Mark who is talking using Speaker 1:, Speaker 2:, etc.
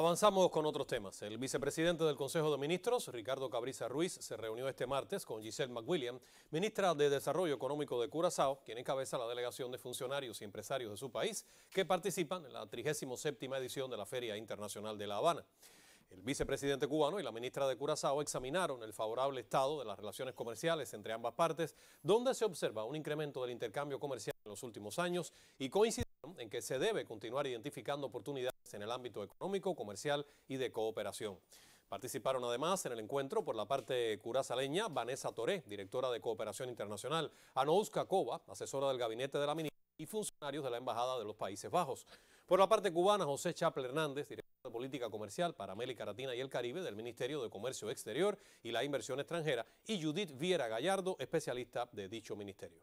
Speaker 1: Avanzamos con otros temas. El vicepresidente del Consejo de Ministros, Ricardo Cabriza Ruiz, se reunió este martes con Giselle McWilliam, ministra de Desarrollo Económico de Curazao, quien encabeza la delegación de funcionarios y empresarios de su país que participan en la 37 edición de la Feria Internacional de La Habana. El vicepresidente cubano y la ministra de Curazao examinaron el favorable estado de las relaciones comerciales entre ambas partes, donde se observa un incremento del intercambio comercial en los últimos años y coincidencia en que se debe continuar identificando oportunidades en el ámbito económico, comercial y de cooperación. Participaron además en el encuentro por la parte curazaleña Vanessa Toré, directora de Cooperación Internacional, Anouska Kova, asesora del gabinete de la ministra y funcionarios de la Embajada de los Países Bajos. Por la parte cubana, José Chaple Hernández, director de Política Comercial para América Latina y el Caribe del Ministerio de Comercio Exterior y la Inversión Extranjera, y Judith Viera Gallardo, especialista de dicho ministerio.